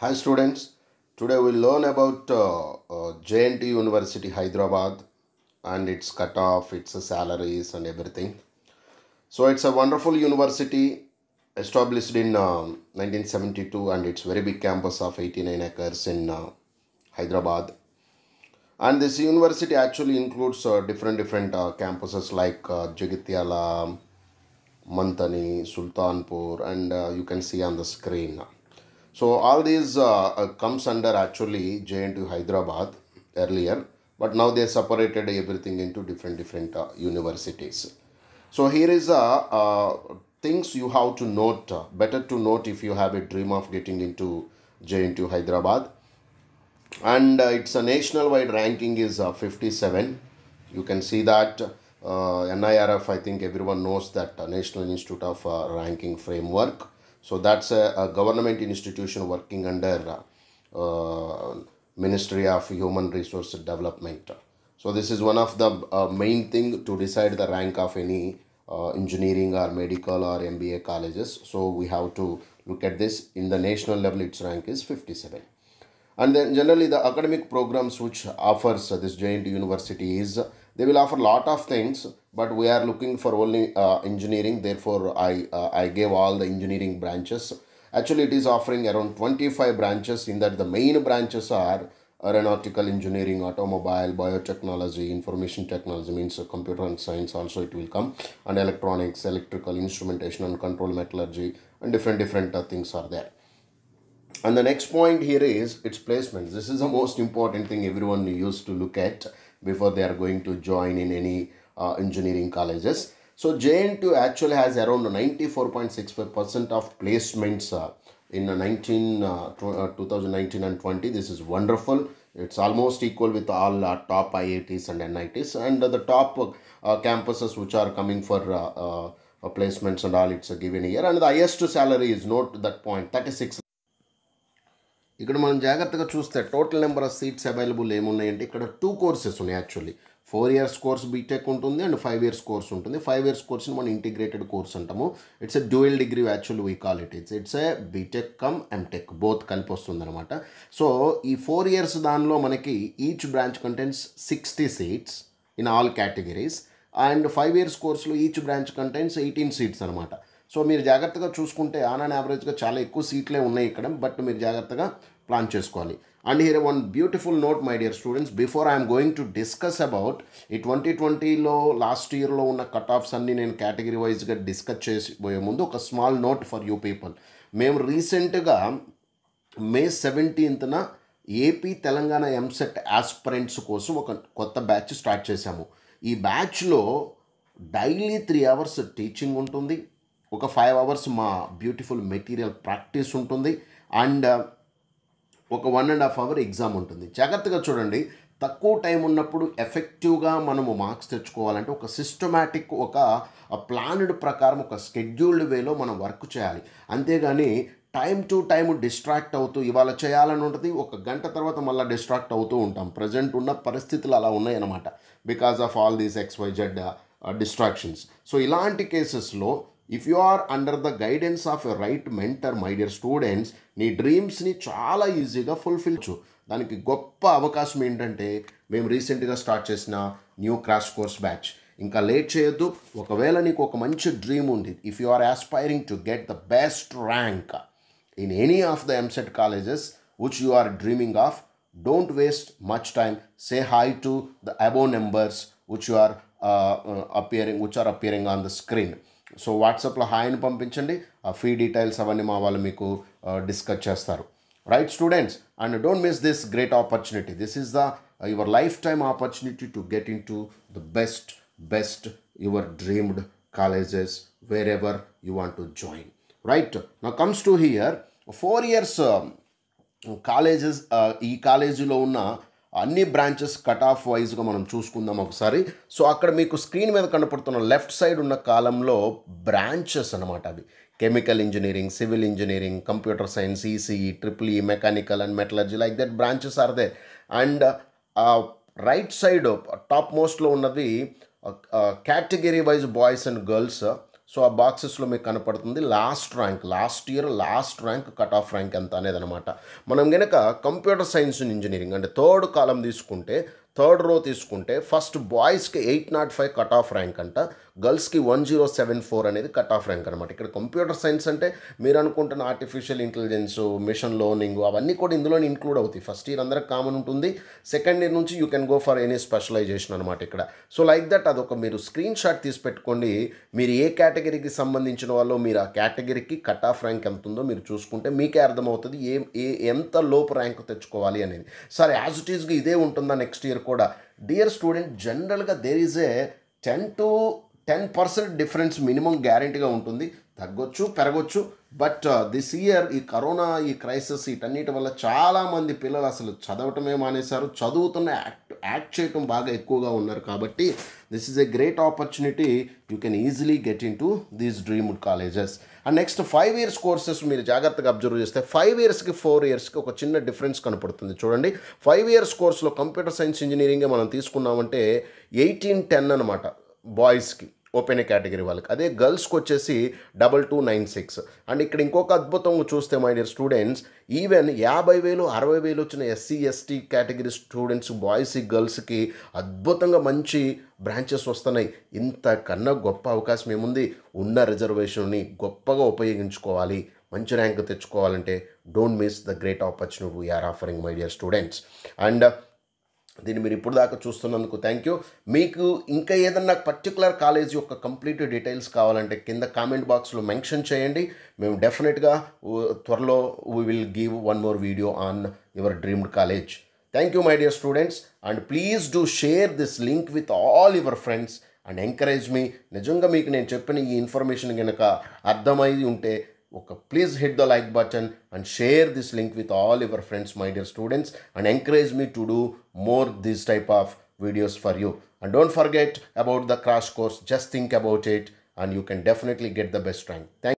Hi students, today we will learn about uh, uh, JNT University Hyderabad and its cutoff, its salaries and everything. So it's a wonderful university established in uh, 1972 and it's very big campus of 89 acres in uh, Hyderabad. And this university actually includes uh, different different uh, campuses like uh, Jagitiala, Mantani, Sultanpur and uh, you can see on the screen. So all these uh, uh comes under actually JNTU Hyderabad earlier, but now they separated everything into different different uh, universities. So here is uh, uh things you have to note. Uh, better to note if you have a dream of getting into JNTU Hyderabad. And it's a national wide ranking is 57. You can see that NIRF, I think everyone knows that National Institute of Ranking Framework so that's a, a government institution working under uh, Ministry of Human Resource Development. So this is one of the uh, main thing to decide the rank of any uh, engineering or medical or MBA colleges. So we have to look at this in the national level its rank is 57. And then generally the academic programs which offers this joint university is they will offer lot of things but we are looking for only uh, engineering therefore I, uh, I gave all the engineering branches. Actually it is offering around 25 branches in that the main branches are aeronautical engineering, automobile, biotechnology, information technology means computer and science also it will come and electronics, electrical, instrumentation and control metallurgy and different different uh, things are there. And the next point here is its placements. This is the most important thing everyone used to look at before they are going to join in any uh, engineering colleges. So JN2 actually has around 94.65% of placements uh, in 19, uh, uh 2019 and 20. This is wonderful. It's almost equal with all uh, top IITs and NITs and the top uh, campuses which are coming for uh, placements and all it's a given year. And the highest salary is note that point 36 ఇక్కడ మనం జాగ్రత్తగా చూస్తే total number of seats available ఏమున్నాయంటే ఇక్కడ two courses ఉన్నాయి actually four years course BTech ఉంటుంది and five years course ఉంటుంది five years కోర్స్ని మనం ఇంటిగ్రేటెడ్ కోర్స్ అంటాము it's a dual degree actually we call it it's it's a BTech cum MTech both కలిపి అనమాట సో ఈ four years దానిలో మనకి each branch contents sixty seats in all categories and five years కోర్సులో each branch contents eighteen seats అనమాట so మీరు జాగ్రత్తగా చూసుకుంటే ఆన్ అండ్ యావరేజ్గా చాలా ఎక్కువ సీట్లే ఉన్నాయి ఇక్కడ బట్ మీరు జాగ్రత్తగా ప్లాన్ చేసుకోవాలి and here one beautiful note my dear students before I'm going to discuss about ఈ ట్వంటీ ట్వంటీలో లాస్ట్ ఇయర్లో ఉన్న కట్ ఆఫ్స్ అన్ని నేను కేటగిరీ వైజ్గా డిస్కస్ చేసిపోయే ముందు ఒక small note for you people మేము రీసెంట్గా మే సెవెంటీన్త్న AP Telangana EAMCET aspirants e కోసం ఒక కొత్త బ్యాచ్ స్టార్ట్ చేశాము ఈ బ్యాచ్లో డైలీ త్రీ అవర్స్ టీచింగ్ ఉంటుంది ఒక ఫైవ్ అవర్స్ మా బ్యూటిఫుల్ మెటీరియల్ ప్రాక్టీస్ ఉంటుంది అండ్ uh, ఒక one and half hour exam ఉంటుంది జాగ్రత్తగా చూడండి తక్కువ టైం ఉన్నప్పుడు ఎఫెక్టివ్గా మనము మార్క్స్ తెచ్చుకోవాలంటే ఒక సిస్టమేటిక్ ఒక ప్లాన్డ్ ప్రకారం ఒక స్కెడ్యూల్డ్ వేలో మనం వర్క్ చేయాలి అంతేగాని టైం టు టైం డిస్ట్రాక్ట్ అవుతూ ఇవాళ చేయాలని ఉంటుంది ఒక గంట తర్వాత మళ్ళీ డిస్ట్రాక్ట్ అవుతూ ఉంటాం ప్రజెంట్ ఉన్న పరిస్థితులు అలా ఉన్నాయన్నమాట because of all these the distractions so ఇలాంటి కేసెస్లో if you are under the guidance of a right mentor my dear students నీ డ్రీమ్స్ని చాలా ఈజీగా ఫుల్ఫిల్ చు దానికి గొప్ప అవకాశం ఏంటంటే మేము రీసెంట్గా స్టార్ట్ చేసిన న్యూ క్రాష్ కోర్స్ బ్యాచ్ ఇంకా లేట్ చేయొద్దు ఒకవేళ నీకు ఒక మంచి డ్రీమ్ ఉంది if you are aspiring to get the best rank in any of the EAMCET colleges which you are dreaming of don't waste much time say hi to the above numbers which you are appearing which are appearing on the screen so వాట్సాప్లో హాయిని పంపించండి ఆ fee details అవన్నీ మా వాళ్ళు మీకు discuss చేస్తారు right students and don't miss this great opportunity this is the your life opportunity to get in to the best best your dreamed colleges wherever you want to join right నా comes to here four years colleges ఈ కాలేజీలో ఉన్న అన్ని branches cut off వైజ్గా మనం చూసుకుందాం ఒకసారి so అక్కడ మీకు స్క్రీన్ మీద కనపడుతున్న లెఫ్ట్ సైడ్ ఉన్న కాలంలో బ్రాంచెస్ అనమాట అవి chemical engineering civil engineering computer science ECE triple E mechanical and metallurgy like that branches are there and right side top మోస్ట్లో ఉన్నది category wise boys and girls so ఆ బాక్సెస్లో మీకు కనపడుతుంది last rank last year last rank cut off rank ఎంత అనేది అనమాట మనం కనుక కంప్యూటర్ సైన్స్ అండ్ ఇంజనీరింగ్ అంటే థర్డ్ కాలం తీసుకుంటే థర్డ్ రో తీసుకుంటే ఫస్ట్ బాయ్స్కి eight nought five cut off rank అంట గర్ల్స్కి వన్ జీరో సెవెన్ ఫోర్ అనేది కట్ ఆఫ్ ర్యాంక్ అనమాట ఇక్కడ కంప్యూటర్ సైన్స్ అంటే మీరు అనుకుంటున్న ఆర్టిఫిషియల్ ఇంటెలిజెన్స్ మిషన్ లర్నింగ్ అవన్నీ కూడా ఇందులోనే ఇంక్లూడ్ అవుతాయి ఫస్ట్ ఇయర్ అందరికి కామన్ ఉంటుంది సెకండ్ ఇయర్ నుంచి you can go for any specialization అనమాట ఇక్కడ సో లైక్ దట్ అదొక మీరు స్క్రీన్ షాట్ తీసి పెట్టుకోండి మీరు ఏ కేటగిరీకి సంబంధించిన వాళ్ళు మీరు ఆ కేటగిరీకి కట్ ఆఫ్ ర్యాంక్ ఎంత ఉందో మీరు చూసుకుంటే మీకే అర్థమవుతుంది ఏ ఏ ఎంత లోపు ర్యాంక్ తెచ్చుకోవాలి అనేది సరే యాజ్ ఇట్ ఈస్గా ఇదే ఉంటుందా నెక్స్ట్ ఇయర్ కూడా డియర్ స్టూడెంట్ జనరల్గా there is a ten to ten percent difference minimum గ్యారెంటీగా ఉంటుంది తగ్గొచ్చు పెరగొచ్చు బట్ దిస్ ఇయర్ ఈ కరోనా ఈ క్రైసిస్ వీటన్నిటి వల్ల చాలామంది పిల్లలు అసలు చదవటమే మానేశారు చదువుతున్న యాక్ట్ యాక్ట్ చేయటం బాగా ఎక్కువగా ఉన్నారు కాబట్టి this is a great opportunity you can easily get in to these dreamed colleges and next five years courses మీరు జాగ్రత్తగా అబ్జర్వ్ చేస్తే ఫైవ్ ఇయర్స్కి ఫోర్ ఇయర్స్కి ఒక చిన్న డిఫరెన్స్ కనపడుతుంది చూడండి ఫైవ్ ఇయర్స్ కోర్స్లో కంప్యూటర్ సైన్స్ ఇంజనీరింగే మనం తీసుకున్నామంటే ఎయిటీన్ టెన్ అనమాట బాయ్స్కి ఓపెన్ కేటగిరీ వాళ్ళకి అదే గర్ల్స్కి వచ్చేసి double two nine six and ఇక్కడ ఇంకొక అద్భుతం చూస్తే మై డియర్ స్టూడెంట్స్ ఈవెన్ యాభై వేలు అరవై వేలు వచ్చిన SC ST category students boys గర్ల్స్కి అద్భుతంగా మంచి బ్రాంచెస్ వస్తున్నాయి ఇంతకన్నా గొప్ప అవకాశం ఏముంది ఉన్న రిజర్వేషన్ని గొప్పగా ఉపయోగించుకోవాలి మంచి ర్యాంక్ తెచ్చుకోవాలంటే don't miss the great opportunity we are offering my dear students and దీన్ని మీరు ఇప్పుడు దాకా చూస్తున్నందుకు థ్యాంక్ యూ మీకు ఇంకా ఏదన్నా పర్టికులర్ కాలేజ్ యొక్క కంప్లీట్ డీటెయిల్స్ కావాలంటే కింద కామెంట్ బాక్స్లో మెన్షన్ చేయండి మేము డెఫినెట్గా త్వరలో we will give one more video on your dreamed college thank you my dear students and please do share this link with all your friends and encourage me నిజంగా మీకు నేను చెప్పిన ఈ ఇన్ఫర్మేషన్ కనుక అర్థమై ఉంటే ఒక please hit the like button and share this link with all your friends my dear students and encourage me to do more this type of videos for you. And don't forget about the crash course. Just think about it and you can definitely get the best rank. Thank